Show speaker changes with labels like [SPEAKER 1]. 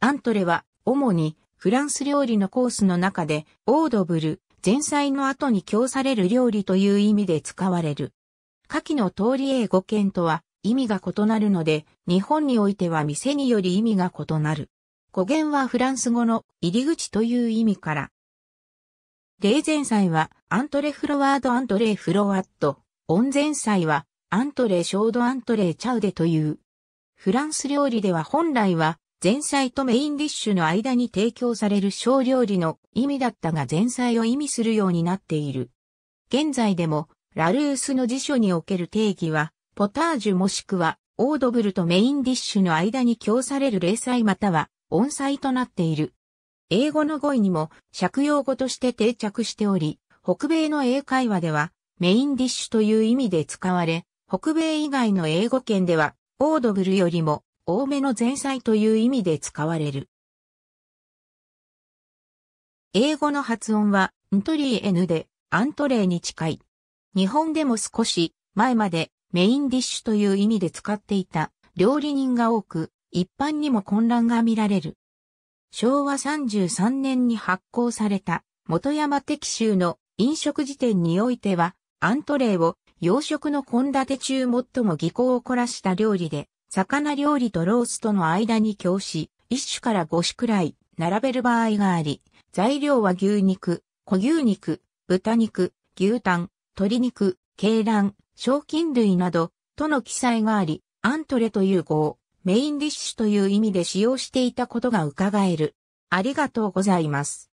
[SPEAKER 1] アントレは、主に、フランス料理のコースの中で、オードブル、前菜の後に供される料理という意味で使われる。下記の通り英語圏とは意味が異なるので、日本においては店により意味が異なる。語源はフランス語の入り口という意味から。例前菜はアントレフロワードアントレフロワット、温前菜はアントレショードアントレチャウデという。フランス料理では本来は前菜とメインディッシュの間に提供される小料理の意味だったが前菜を意味するようになっている。現在でも、ラルースの辞書における定義は、ポタージュもしくは、オードブルとメインディッシュの間に供される冷菜または、音菜となっている。英語の語彙にも、借用語として定着しており、北米の英会話では、メインディッシュという意味で使われ、北米以外の英語圏では、オードブルよりも、多めの前菜という意味で使われる。英語の発音は、ントリー N で、アントレーに近い。日本でも少し、前まで、メインディッシュという意味で使っていた、料理人が多く、一般にも混乱が見られる。昭和33年に発行された、元山適州の飲食辞典においては、アントレーを洋食の献立中最も技巧を凝らした料理で魚料理とローストの間に教師、一種から五種くらい並べる場合があり、材料は牛肉、小牛肉、豚肉、牛タン、鶏肉、鶏卵、賞金類など、との記載があり、アントレという語をメインディッシュという意味で使用していたことが伺える。ありがとうございます。